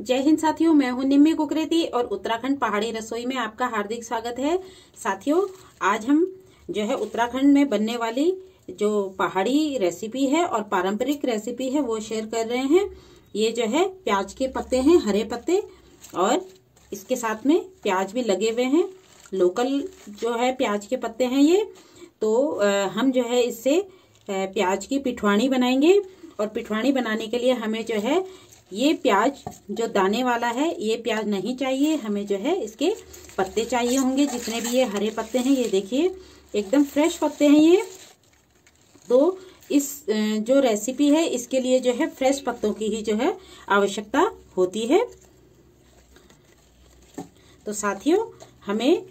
जय हिंद साथियों मैं हूं निम्मी कुकरेती और उत्तराखंड पहाड़ी रसोई में आपका हार्दिक स्वागत है साथियों आज हम जो है उत्तराखंड में बनने वाली जो पहाड़ी रेसिपी है और पारंपरिक रेसिपी है वो शेयर कर रहे हैं ये जो है प्याज के पत्ते हैं हरे पत्ते और इसके साथ में प्याज भी लगे हुए हैं लोकल जो है प्याज के पत्ते हैं ये तो हम जो है इससे प्याज की पिठवाणी बनाएंगे और पिठवाणी बनाने के लिए हमें जो है ये प्याज जो दाने वाला है ये प्याज नहीं चाहिए हमें जो है इसके पत्ते चाहिए होंगे जितने भी ये हरे पत्ते हैं ये देखिए एकदम फ्रेश पत्ते हैं ये तो इस जो रेसिपी है इसके लिए जो है फ्रेश पत्तों की ही जो है आवश्यकता होती है तो साथियों हमें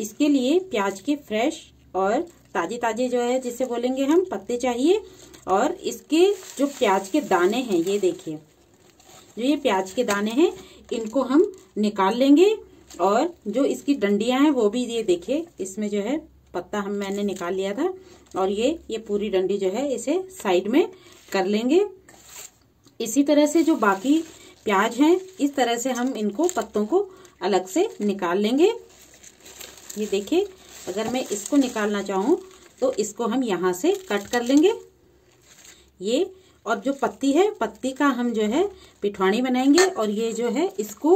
इसके लिए प्याज के फ्रेश और ताजे ताजे जो है जिसे बोलेंगे हम पत्ते चाहिए और इसके जो प्याज के दाने हैं ये देखिए जो ये प्याज के दाने हैं इनको हम निकाल लेंगे और जो इसकी डंडियां हैं वो भी ये देखिए इसमें जो है पत्ता हम मैंने निकाल लिया था और ये ये पूरी डंडी जो है इसे साइड में कर लेंगे इसी तरह से जो बाकी प्याज हैं इस तरह से हम इनको पत्तों को अलग से निकाल लेंगे ये देखिए अगर मैं इसको निकालना चाहूँ तो इसको हम यहाँ से कट कर लेंगे ये और जो पत्ती है पत्ती का हम जो है पिठवाणी बनाएंगे और ये जो है इसको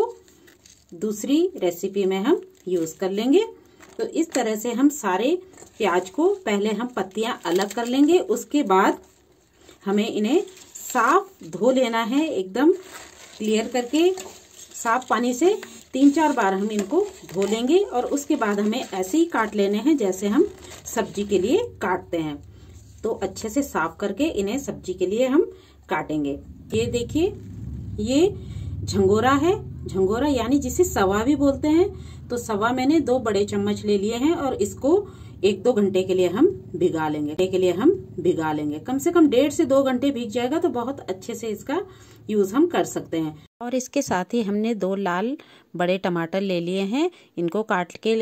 दूसरी रेसिपी में हम यूज़ कर लेंगे तो इस तरह से हम सारे प्याज को पहले हम पत्तियां अलग कर लेंगे उसके बाद हमें इन्हें साफ धो लेना है एकदम क्लियर करके साफ पानी से तीन चार बार हम इनको धो लेंगे और उसके बाद हमें ऐसे ही काट लेने हैं जैसे हम सब्जी के लिए काटते हैं तो अच्छे से साफ करके इन्हें सब्जी के लिए हम काटेंगे ये देखिए ये झंगोरा है झंगोरा यानी जिसे सवा भी बोलते हैं तो सवा मैंने दो बड़े चम्मच ले लिए हैं और इसको एक दो घंटे के लिए हम भिगा लेंगे के लिए हम भिगा लेंगे कम से कम डेढ़ से दो घंटे भीग जाएगा तो बहुत अच्छे से इसका यूज़ हम कर सकते हैं और इसके साथ ही हमने दो लाल बड़े टमाटर ले लिए हैं इनको काट के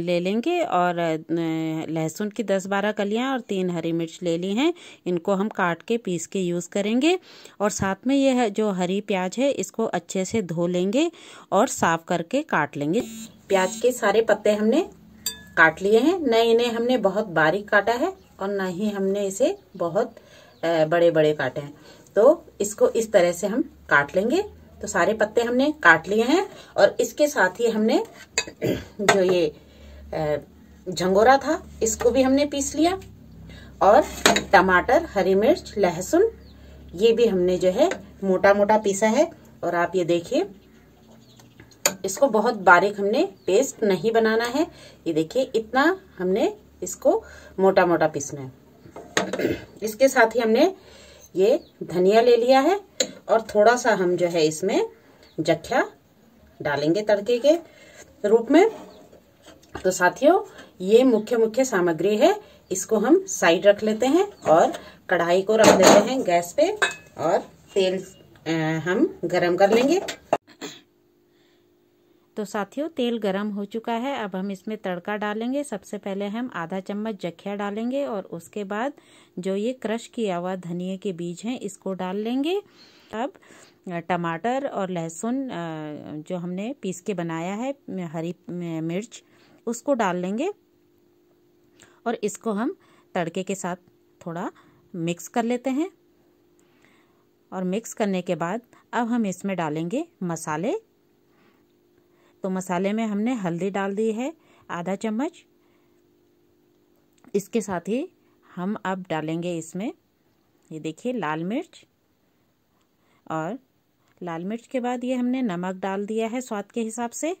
ले लेंगे और लहसुन की दस बारह कलियां और तीन हरी मिर्च ले ली हैं इनको हम काट के पीस के यूज़ करेंगे और साथ में यह जो हरी प्याज है इसको अच्छे से धो लेंगे और साफ़ करके काट लेंगे प्याज के सारे पत्ते हमने काट लिए हैं न इन्हें हमने बहुत बारीक काटा है और ना ही हमने इसे बहुत बड़े बड़े काटे हैं तो इसको इस तरह से हम काट लेंगे तो सारे पत्ते हमने काट लिए हैं और इसके साथ ही हमने जो ये झंगोरा था इसको भी हमने पीस लिया और टमाटर हरी मिर्च लहसुन ये भी हमने जो है मोटा मोटा पीसा है और आप ये देखिए इसको बहुत बारीक हमने पेस्ट नहीं बनाना है ये देखिए इतना हमने इसको मोटा मोटा पीसना है इसके साथ ही हमने ये धनिया ले लिया है और थोड़ा सा हम जो है इसमें जख्या डालेंगे तड़के के रूप में तो साथियों ये मुख्य मुख्य सामग्री है इसको हम साइड रख लेते हैं और कढ़ाई को रख देते हैं गैस पे और तेल हम गरम कर लेंगे तो साथियों तेल गरम हो चुका है अब हम इसमें तड़का डालेंगे सबसे पहले हम आधा चम्मच जखिया डालेंगे और उसके बाद जो ये क्रश किया हुआ धनिया के बीज हैं इसको डाल लेंगे अब टमाटर और लहसुन जो हमने पीस के बनाया है हरी मिर्च उसको डाल लेंगे और इसको हम तड़के के साथ थोड़ा मिक्स कर लेते हैं और मिक्स करने के बाद अब हम इसमें डालेंगे मसाले तो मसाले में हमने हल्दी डाल दी है आधा चम्मच इसके साथ ही हम अब डालेंगे इसमें ये देखिए लाल मिर्च और लाल मिर्च के बाद ये हमने नमक डाल दिया है स्वाद के हिसाब से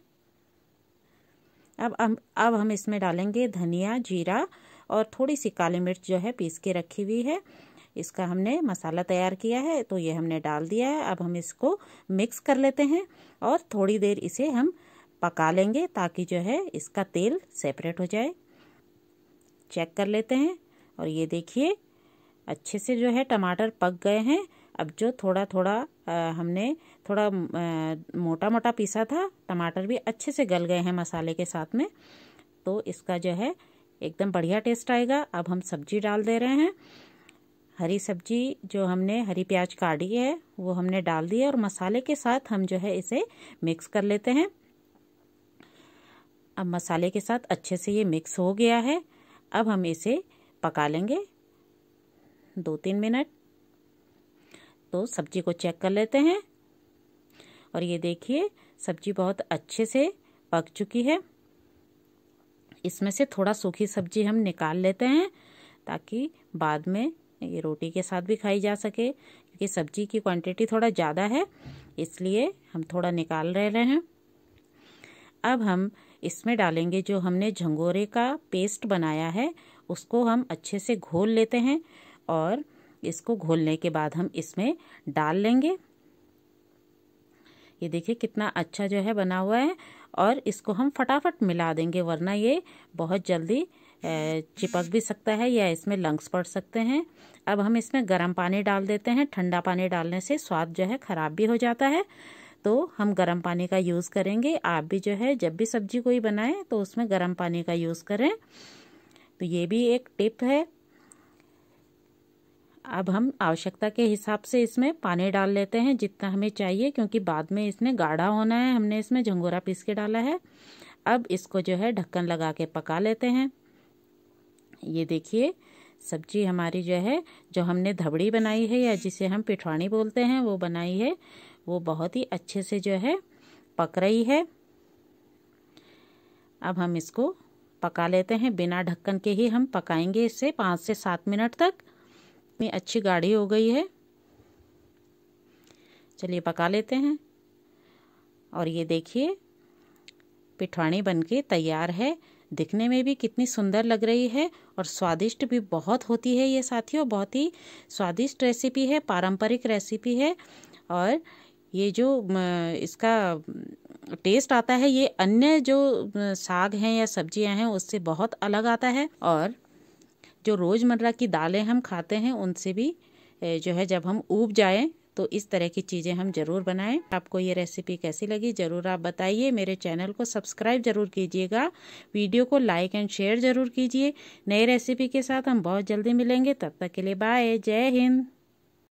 अब हम अब हम इसमें डालेंगे धनिया जीरा और थोड़ी सी काली मिर्च जो है पीस के रखी हुई है इसका हमने मसाला तैयार किया है तो ये हमने डाल दिया है अब हम इसको मिक्स कर लेते हैं और थोड़ी देर इसे हम पका लेंगे ताकि जो है इसका तेल सेपरेट हो जाए चेक कर लेते हैं और ये देखिए अच्छे से जो है टमाटर पक गए हैं अब जो थोड़ा थोड़ा आ, हमने थोड़ा आ, मोटा मोटा पीसा था टमाटर भी अच्छे से गल गए हैं मसाले के साथ में तो इसका जो है एकदम बढ़िया टेस्ट आएगा अब हम सब्जी डाल दे रहे हैं हरी सब्जी जो हमने हरी प्याज काटी है वो हमने डाल दी है और मसाले के साथ हम जो है इसे मिक्स कर लेते हैं अब मसाले के साथ अच्छे से ये मिक्स हो गया है अब हम इसे पका लेंगे दो तीन मिनट तो सब्जी को चेक कर लेते हैं और ये देखिए सब्जी बहुत अच्छे से पक चुकी है इसमें से थोड़ा सूखी सब्जी हम निकाल लेते हैं ताकि बाद में ये रोटी के साथ भी खाई जा सके क्योंकि सब्जी की क्वांटिटी थोड़ा ज़्यादा है इसलिए हम थोड़ा निकाल रहे हैं अब हम इसमें डालेंगे जो हमने झंगोरे का पेस्ट बनाया है उसको हम अच्छे से घोल लेते हैं और इसको घोलने के बाद हम इसमें डाल लेंगे ये देखिए कितना अच्छा जो है बना हुआ है और इसको हम फटाफट मिला देंगे वरना ये बहुत जल्दी चिपक भी सकता है या इसमें लंग्स पड़ सकते हैं अब हम इसमें गर्म पानी डाल देते हैं ठंडा पानी डालने से स्वाद जो है ख़राब भी हो जाता है तो हम गर्म पानी का यूज़ करेंगे आप भी जो है जब भी सब्जी कोई बनाएं तो उसमें गर्म पानी का यूज़ करें तो ये भी एक टिप है अब हम आवश्यकता के हिसाब से इसमें पानी डाल लेते हैं जितना हमें चाहिए क्योंकि बाद में इसने गाढ़ा होना है हमने इसमें झंगोरा पीस के डाला है अब इसको जो है ढक्कन लगा के पका लेते हैं ये देखिए सब्जी हमारी जो है जो हमने धबड़ी बनाई है या जिसे हम पिठवाणी बोलते हैं वो बनाई है वो बहुत ही अच्छे से जो है पक रही है अब हम इसको पका लेते हैं बिना ढक्कन के ही हम पकाएंगे इसे पाँच से सात मिनट तक में अच्छी गाढ़ी हो गई है चलिए पका लेते हैं और ये देखिए पिठवाणी बनके तैयार है दिखने में भी कितनी सुंदर लग रही है और स्वादिष्ट भी बहुत होती है ये साथियों बहुत ही स्वादिष्ट रेसिपी है पारंपरिक रेसिपी है और ये जो इसका टेस्ट आता है ये अन्य जो साग हैं या सब्जियां हैं उससे बहुत अलग आता है और जो रोज़मर्रा की दालें हम खाते हैं उनसे भी जो है जब हम ऊब जाएं तो इस तरह की चीज़ें हम ज़रूर बनाएं आपको ये रेसिपी कैसी लगी ज़रूर आप बताइए मेरे चैनल को सब्सक्राइब ज़रूर कीजिएगा वीडियो को लाइक एंड शेयर ज़रूर कीजिए नई रेसिपी के साथ हम बहुत जल्दी मिलेंगे तब तक के लिए बाय जय हिंद